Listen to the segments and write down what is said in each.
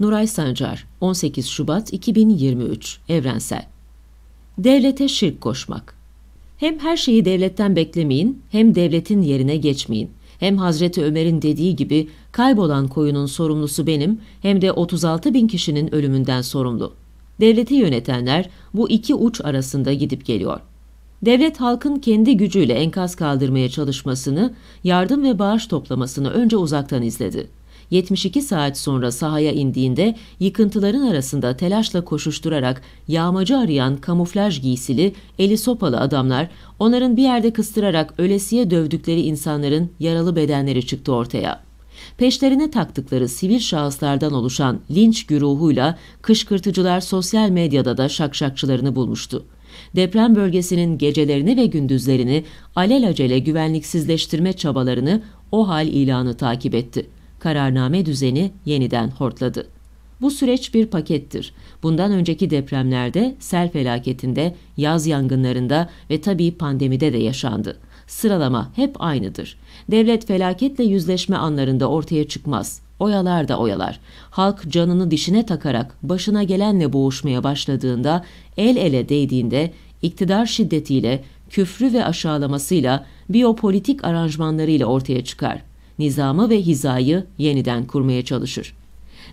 Nuray Sancar, 18 Şubat 2023, Evrensel. Devlete şirk koşmak. Hem her şeyi devletten beklemeyin, hem devletin yerine geçmeyin. Hem Hazreti Ömer'in dediği gibi kaybolan koyunun sorumlusu benim, hem de 36 bin kişinin ölümünden sorumlu. Devleti yönetenler bu iki uç arasında gidip geliyor. Devlet halkın kendi gücüyle enkaz kaldırmaya çalışmasını, yardım ve bağış toplamasını önce uzaktan izledi. 72 saat sonra sahaya indiğinde yıkıntıların arasında telaşla koşuşturarak yağmacı arayan kamuflaj giysili, eli sopalı adamlar onların bir yerde kıstırarak ölesiye dövdükleri insanların yaralı bedenleri çıktı ortaya. Peşlerine taktıkları sivil şahıslardan oluşan linç güruhuyla kışkırtıcılar sosyal medyada da şakşakçılarını bulmuştu deprem bölgesinin gecelerini ve gündüzlerini alelacele güvenliksizleştirme çabalarını o hal ilanı takip etti kararname düzeni yeniden hortladı. Bu süreç bir pakettir. Bundan önceki depremlerde, sel felaketinde, yaz yangınlarında ve tabii pandemide de yaşandı. Sıralama hep aynıdır. Devlet felaketle yüzleşme anlarında ortaya çıkmaz. Oyalar da oyalar. Halk canını dişine takarak başına gelenle boğuşmaya başladığında, el ele değdiğinde iktidar şiddetiyle, küfrü ve aşağılamasıyla, biyopolitik aranjmanlarıyla ortaya çıkar nizamı ve hizayı yeniden kurmaya çalışır.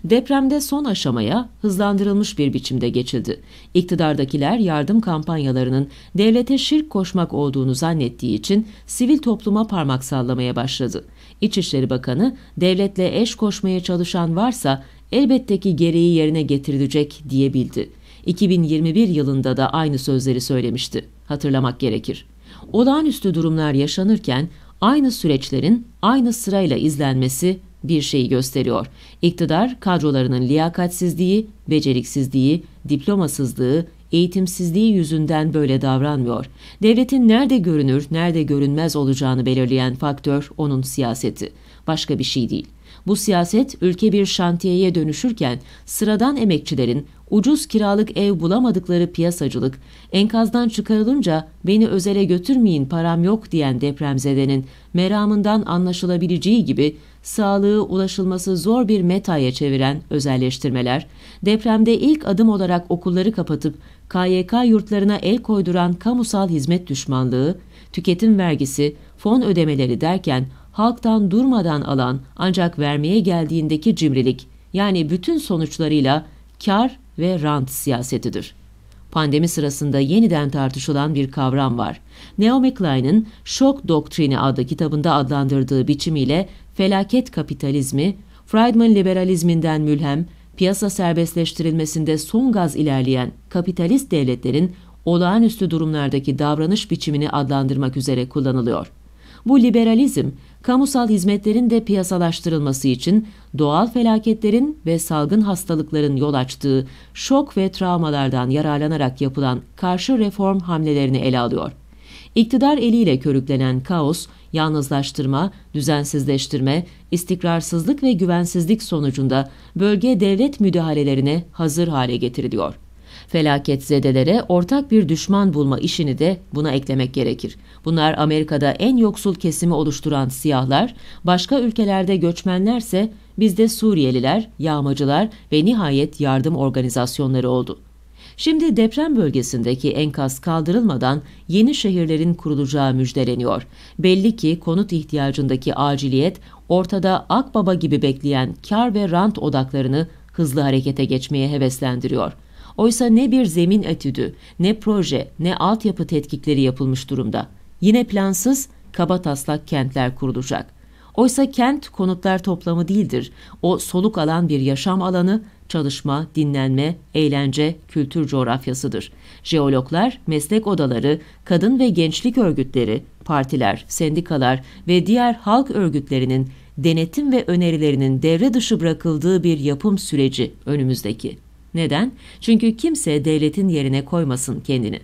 Depremde son aşamaya hızlandırılmış bir biçimde geçildi. İktidardakiler yardım kampanyalarının devlete şirk koşmak olduğunu zannettiği için sivil topluma parmak sallamaya başladı. İçişleri Bakanı, devletle eş koşmaya çalışan varsa elbette ki gereği yerine getirilecek diyebildi. 2021 yılında da aynı sözleri söylemişti. Hatırlamak gerekir. Olağanüstü durumlar yaşanırken aynı süreçlerin aynı sırayla izlenmesi bir şeyi gösteriyor. İktidar kadrolarının liyakatsizliği, beceriksizliği, diplomasızlığı, eğitimsizliği yüzünden böyle davranmıyor. Devletin nerede görünür, nerede görünmez olacağını belirleyen faktör onun siyaseti. Başka bir şey değil. Bu siyaset ülke bir şantiyeye dönüşürken sıradan emekçilerin ucuz kiralık ev bulamadıkları piyasacılık, enkazdan çıkarılınca beni özele götürmeyin param yok diyen depremzedenin meramından anlaşılabileceği gibi sağlığı ulaşılması zor bir metaya çeviren özelleştirmeler, depremde ilk adım olarak okulları kapatıp KYK yurtlarına el koyduran kamusal hizmet düşmanlığı, tüketim vergisi, fon ödemeleri derken halktan durmadan alan ancak vermeye geldiğindeki cimrilik, yani bütün sonuçlarıyla kar ve rant siyasetidir. Pandemi sırasında yeniden tartışılan bir kavram var. Naomi Klein'in Şok Doktrini adlı kitabında adlandırdığı biçimiyle felaket kapitalizmi, Friedman liberalizminden mülhem, piyasa serbestleştirilmesinde son gaz ilerleyen kapitalist devletlerin olağanüstü durumlardaki davranış biçimini adlandırmak üzere kullanılıyor. Bu liberalizm, kamusal hizmetlerin de piyasalaştırılması için doğal felaketlerin ve salgın hastalıkların yol açtığı şok ve travmalardan yararlanarak yapılan karşı reform hamlelerini ele alıyor. İktidar eliyle körüklenen kaos, yalnızlaştırma, düzensizleştirme, istikrarsızlık ve güvensizlik sonucunda bölge devlet müdahalelerine hazır hale getiriliyor. Felaketzedelere ortak bir düşman bulma işini de buna eklemek gerekir. Bunlar Amerika'da en yoksul kesimi oluşturan siyahlar, başka ülkelerde göçmenlerse bizde Suriyeliler, yağmacılar ve nihayet yardım organizasyonları oldu. Şimdi deprem bölgesindeki enkaz kaldırılmadan yeni şehirlerin kurulacağı müjdeleniyor. Belli ki konut ihtiyacındaki aciliyet ortada Akbaba gibi bekleyen kar ve rant odaklarını hızlı harekete geçmeye heveslendiriyor.'' Oysa ne bir zemin etüdü, ne proje, ne altyapı tetkikleri yapılmış durumda. Yine plansız, kaba taslak kentler kurulacak. Oysa kent konutlar toplamı değildir. O soluk alan bir yaşam alanı, çalışma, dinlenme, eğlence, kültür coğrafyasıdır. Jeologlar, meslek odaları, kadın ve gençlik örgütleri, partiler, sendikalar ve diğer halk örgütlerinin denetim ve önerilerinin devre dışı bırakıldığı bir yapım süreci önümüzdeki. Neden? Çünkü kimse devletin yerine koymasın kendini.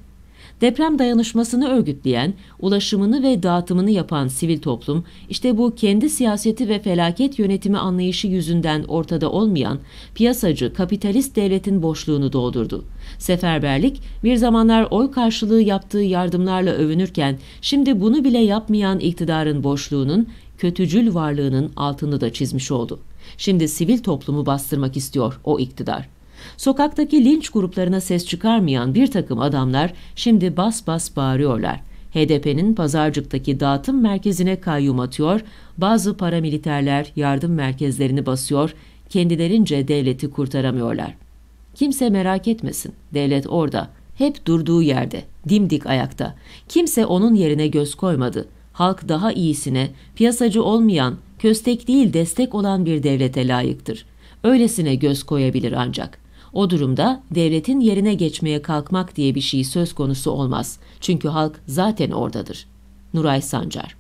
Deprem dayanışmasını örgütleyen, ulaşımını ve dağıtımını yapan sivil toplum, işte bu kendi siyaseti ve felaket yönetimi anlayışı yüzünden ortada olmayan piyasacı, kapitalist devletin boşluğunu doldurdu. Seferberlik, bir zamanlar oy karşılığı yaptığı yardımlarla övünürken, şimdi bunu bile yapmayan iktidarın boşluğunun, kötücül varlığının altını da çizmiş oldu. Şimdi sivil toplumu bastırmak istiyor o iktidar. Sokaktaki linç gruplarına ses çıkarmayan bir takım adamlar şimdi bas bas bağırıyorlar. HDP'nin Pazarcık'taki dağıtım merkezine kayyum atıyor, bazı paramiliterler yardım merkezlerini basıyor, kendilerince devleti kurtaramıyorlar. Kimse merak etmesin, devlet orada, hep durduğu yerde, dimdik ayakta. Kimse onun yerine göz koymadı. Halk daha iyisine, piyasacı olmayan, köstek değil destek olan bir devlete layıktır. Öylesine göz koyabilir ancak. O durumda devletin yerine geçmeye kalkmak diye bir şey söz konusu olmaz. Çünkü halk zaten oradadır. Nuray Sancar